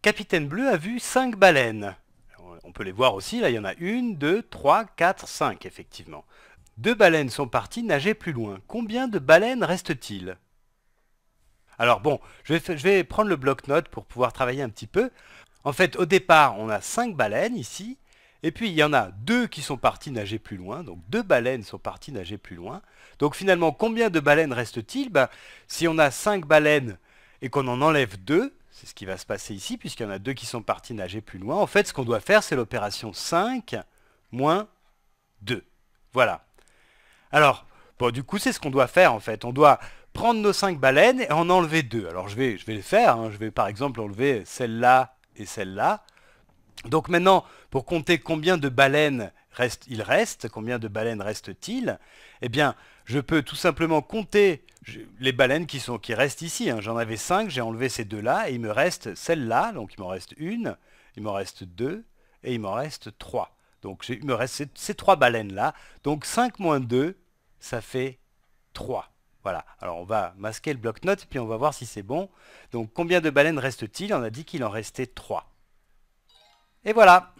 Capitaine Bleu a vu 5 baleines. On peut les voir aussi, là il y en a une, deux, trois, quatre, cinq effectivement. Deux baleines sont parties nager plus loin. Combien de baleines reste-t-il Alors bon, je vais, prendre le bloc-notes pour pouvoir travailler un petit peu. En fait, au départ, on a cinq baleines ici, et puis il y en a deux qui sont parties nager plus loin, donc deux baleines sont parties nager plus loin. Donc finalement, combien de baleines reste-t-il ben, Si on a cinq baleines et qu'on en enlève deux, c'est ce qui va se passer ici, puisqu'il y en a deux qui sont partis nager plus loin. En fait, ce qu'on doit faire, c'est l'opération 5 moins 2. Voilà. Alors, bon, du coup, c'est ce qu'on doit faire, en fait. On doit prendre nos 5 baleines et en enlever deux. Alors, je vais, je vais le faire. Hein. Je vais, par exemple, enlever celle-là et celle-là. Donc maintenant, pour compter combien de baleines reste, il reste, combien de baleines reste-t-il Eh bien, je peux tout simplement compter les baleines qui, sont, qui restent ici. Hein. J'en avais 5, j'ai enlevé ces deux-là, et il me reste celle-là, donc il m'en reste une, il m'en reste deux, et il m'en reste trois. Donc il me reste ces, trois baleines-là. Donc 5 moins 2, ça fait 3. Voilà. Alors on va masquer le bloc-notes, puis on va voir si c'est bon. Donc combien de baleines reste-t-il On a dit qu'il en restait 3. Et voilà